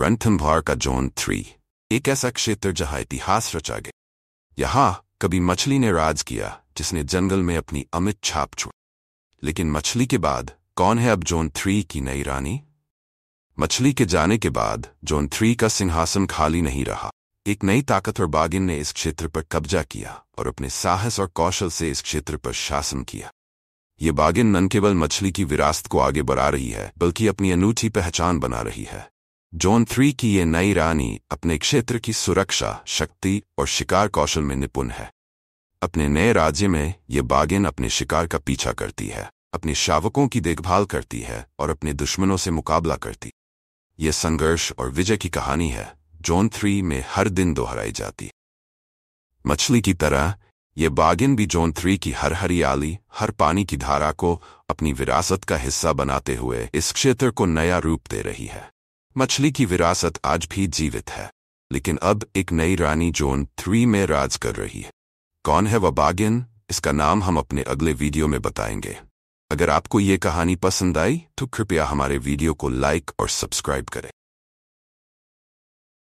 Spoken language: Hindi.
रणथंभार का जोन थ्री एक ऐसा क्षेत्र जहां इतिहास रचा गया यहां कभी मछली ने राज किया जिसने जंगल में अपनी अमित छाप छोड़ी लेकिन मछली के बाद कौन है अब जोन थ्री की नई रानी मछली के जाने के बाद जोन थ्री का सिंहासन खाली नहीं रहा एक नई ताकत और बागिन ने इस क्षेत्र पर कब्जा किया और अपने साहस और कौशल से इस क्षेत्र पर शासन किया ये बागिन न केवल मछली की विरासत को आगे बढ़ा रही है बल्कि अपनी अनूठी पहचान बना रही है जोन थ्री की ये नई रानी अपने क्षेत्र की सुरक्षा शक्ति और शिकार कौशल में निपुण है अपने नए राज्य में ये बागिन अपने शिकार का पीछा करती है अपने शावकों की देखभाल करती है और अपने दुश्मनों से मुकाबला करती ये संघर्ष और विजय की कहानी है जोन थ्री में हर दिन दोहराई जाती मछली की तरह ये बागिन भी जोन थ्री की हर हरियाली हर पानी की धारा को अपनी विरासत का हिस्सा बनाते हुए इस क्षेत्र को नया रूप दे रही है मछली की विरासत आज भी जीवित है लेकिन अब एक नई रानी जोन थ्री में राज कर रही है कौन है वह बागिन इसका नाम हम अपने अगले वीडियो में बताएंगे अगर आपको ये कहानी पसंद आई तो कृपया हमारे वीडियो को लाइक और सब्सक्राइब करें